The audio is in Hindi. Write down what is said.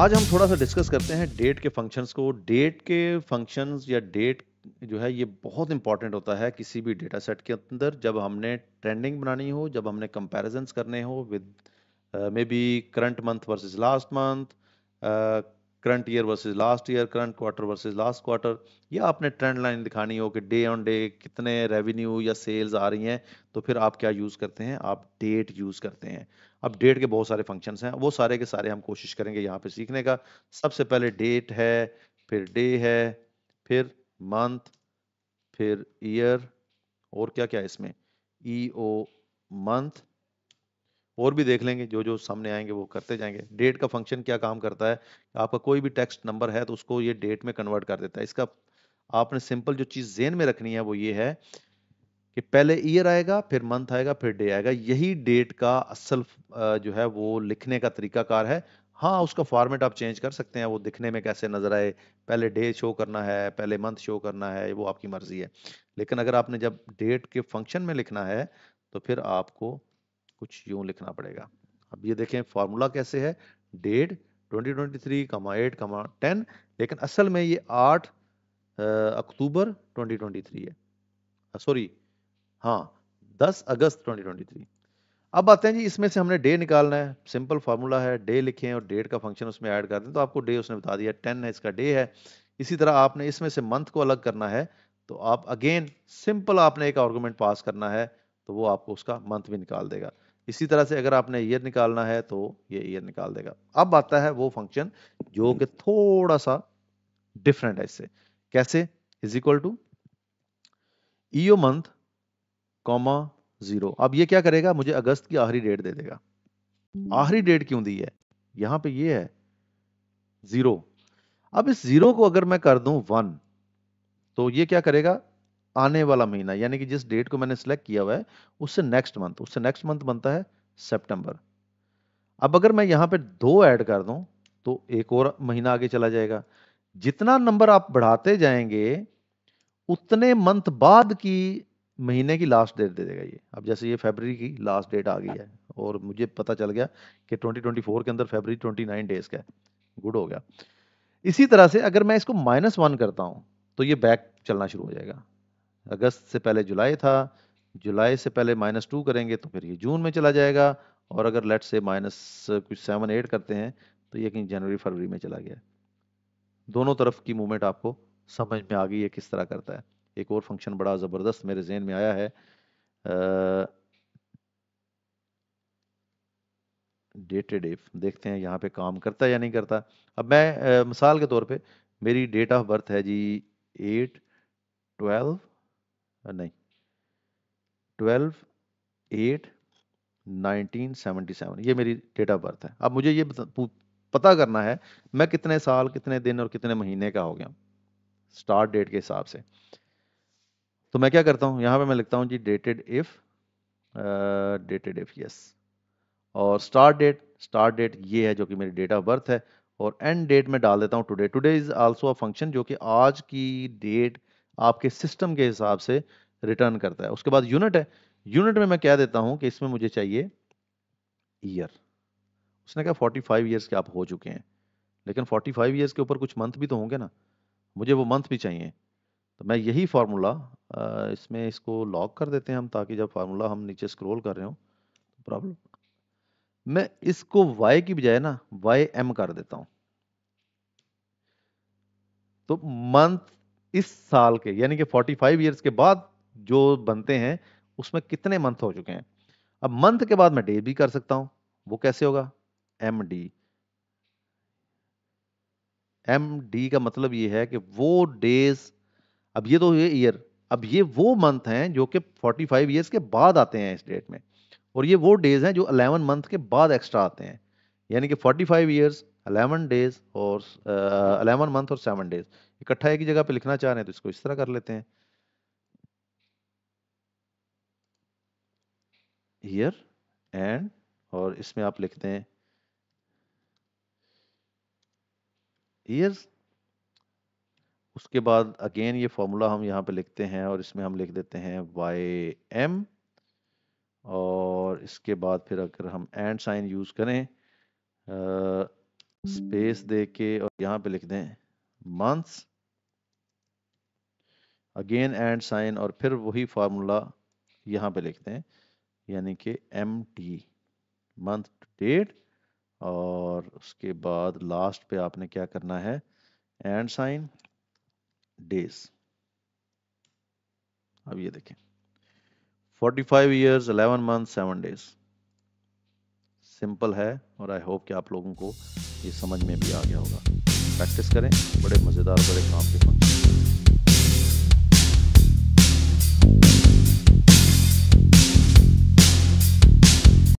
आज हम थोड़ा सा डिस्कस करते हैं डेट के फंक्शंस को डेट के फंक्शंस या डेट जो है ये बहुत इंपॉर्टेंट होता है किसी भी डेटा सेट के अंदर जब हमने ट्रेंडिंग बनानी हो जब हमने कंपेरिजन्स करने हो with maybe current month versus last month current year versus last year current quarter versus last quarter या आपने ट्रेंड लाइन दिखानी हो कि डे ऑन डे कितने रेवेन्यू या सेल्स आ रही हैं तो फिर आप क्या यूज़ करते हैं आप डेट यूज़ करते हैं अब डेट के बहुत सारे फंक्शंस हैं वो सारे के सारे हम कोशिश करेंगे यहाँ पे सीखने का सबसे पहले डेट है फिर डे है फिर मंथ फिर ईयर और क्या क्या इसमें ई ओ मंथ और भी देख लेंगे जो जो सामने आएंगे वो करते जाएंगे डेट का फंक्शन क्या काम करता है आपका कोई भी टेक्स्ट नंबर है तो उसको ये डेट में कन्वर्ट कर देता है इसका आपने सिंपल जो चीज़ जेन में रखनी है वो ये है कि पहले ईयर आएगा फिर मंथ आएगा फिर डे आएगा यही डेट का असल जो है वो लिखने का तरीकाकार है हाँ उसका फॉर्मेट आप चेंज कर सकते हैं वो दिखने में कैसे नज़र आए पहले डे शो करना है पहले मंथ शो करना है वो आपकी मर्ज़ी है लेकिन अगर आपने जब डेट के फंक्शन में लिखना है तो फिर आपको कुछ यूं लिखना पड़ेगा अब ये देखें फॉर्मूला कैसे है date twenty twenty three comma eight comma ten लेकिन असल में ये आठ अक्टूबर ट्वेंटी ट्वेंटी थ्री है सॉरी हाँ दस अगस्त ट्वेंटी ट्वेंटी थ्री अब आते हैं जी इसमें से हमने डे निकालना है सिंपल फार्मूला है डे लिखें और डेट का फंक्शन उसमें ऐड कर दें तो आपको डे उसने बता दिया टेन है इसका डे है इसी तरह आपने इसमें से मंथ को अलग करना है तो आप अगेन सिंपल आपने एक आर्गूमेंट पास करना है तो वो आपको उसका मंथ भी निकाल देगा इसी तरह से अगर आपने ईयर निकालना है तो ये ईयर निकाल देगा अब आता है वो फंक्शन जो कि थोड़ा सा डिफरेंट है इससे कैसे is equal to EO month comma zero अब ये क्या करेगा मुझे अगस्त की आखिरी डेट दे देगा आखिरी डेट क्यों दी है यहां पे ये है जीरो अब इस जीरो को अगर मैं कर दूं वन तो ये क्या करेगा आने वाला महीना यानी कि जिस डेट को मैंने सिलेक्ट किया हुआ है उससे नेक्स्ट मंथ उससे नेक्स्ट मंथ बनता है सेप्टेम्बर अब अगर मैं यहाँ पे दो ऐड कर दूँ तो एक और महीना आगे चला जाएगा जितना नंबर आप बढ़ाते जाएंगे उतने मंथ बाद की महीने की लास्ट डेट दे देगा ये अब जैसे ये फेबररी की लास्ट डेट आ गई है और मुझे पता चल गया कि 2024 के अंदर फेबररी 29 डेज का है गुड हो गया इसी तरह से अगर मैं इसको माइनस वन करता हूँ तो ये बैक चलना शुरू हो जाएगा अगस्त से पहले जुलाई था जुलाई से पहले माइनस टू करेंगे तो फिर ये जून में चला जाएगा और अगर लेट से माइनस कुछ सेवन एट करते हैं तो ये कहीं जनवरी फरवरी में चला गया दोनों तरफ की मूवमेंट आपको समझ में आ गई है किस तरह करता है एक और फंक्शन बड़ा ज़बरदस्त मेरे जहन में आया है डेटेड इफ देखते हैं यहाँ पे काम करता है या नहीं करता अब मैं आ, मिसाल के तौर पे मेरी डेट ऑफ बर्थ है जी एट ट्वेल्व नहीं ट्वेल्व एट 1977 ये मेरी डेट ऑफ बर्थ है अब मुझे ये पता करना है मैं कितने साल कितने दिन और कितने महीने का हो गया स्टार्ट डेट के हिसाब से तो मैं क्या करता हूँ यहाँ पे मैं लिखता हूँ जी dated if dated if yes और स्टार्ट डेट स्टार्ट डेट ये है जो कि मेरी डेट ऑफ बर्थ है और एंड डेट में डाल देता हूँ today today is also a function जो कि आज की डेट आपके सिस्टम के हिसाब से रिटर्न करता है उसके बाद यूनिट है यूनिट में मैं कह देता हूं कि इसमें मुझे चाहिए ईयर उसने कहा 45 फाइव ईयर्स के आप हो चुके हैं लेकिन 45 फाइव ईयर्स के ऊपर कुछ मंथ भी तो होंगे ना मुझे वो मंथ भी चाहिए तो मैं यही फार्मूला इसमें इसको लॉक कर देते हैं हम ताकि जब फार्मूला हम नीचे स्क्रोल कर रहे हो तो प्रॉब्लम मैं इसको वाई की बजाय ना वाई एम कर देता हूं तो मंथ इस साल के यानी कि 45 इयर्स के बाद जो बनते हैं उसमें कितने मंथ हो चुके हैं अब मंथ के बाद मैं डे भी कर सकता हूं वो कैसे होगा एम डी एम डी का मतलब ये है कि वो डेज अब ये तो ये ईयर अब ये वो मंथ हैं जो कि 45 फाइव ईयर्स के बाद आते हैं इस डेट में और ये वो डेज हैं जो 11 मंथ के बाद एक्स्ट्रा आते हैं यानी कि 45 फाइव ईयर्स 11 डेज और uh, 11 मंथ और 7 डेज इकट्ठा एक ही जगह पे लिखना चाह रहे हैं तो इसको इस तरह कर लेते हैं हियर एंड और इसमें आप लिखते हैं हियर उसके बाद अगेन ये फॉर्मूला हम यहाँ पे लिखते हैं और इसमें हम लिख देते हैं वाई एम और इसके बाद फिर अगर हम एंड साइन यूज़ करें स्पेस दे के और यहाँ पे लिख दें मंथ्स अगेन एंड साइन और फिर वही फार्मूला यहां पे लिखते हैं यानी कि M T month to date और उसके बाद लास्ट पे आपने क्या करना है एंड साइन डेज अब ये देखें 45 इयर्स 11 मंथ 7 डेज सिंपल है और आई होप कि आप लोगों को ये समझ में भी आ गया होगा प्रैक्टिस करें बड़े मज़ेदार बड़े काम के फंक्शन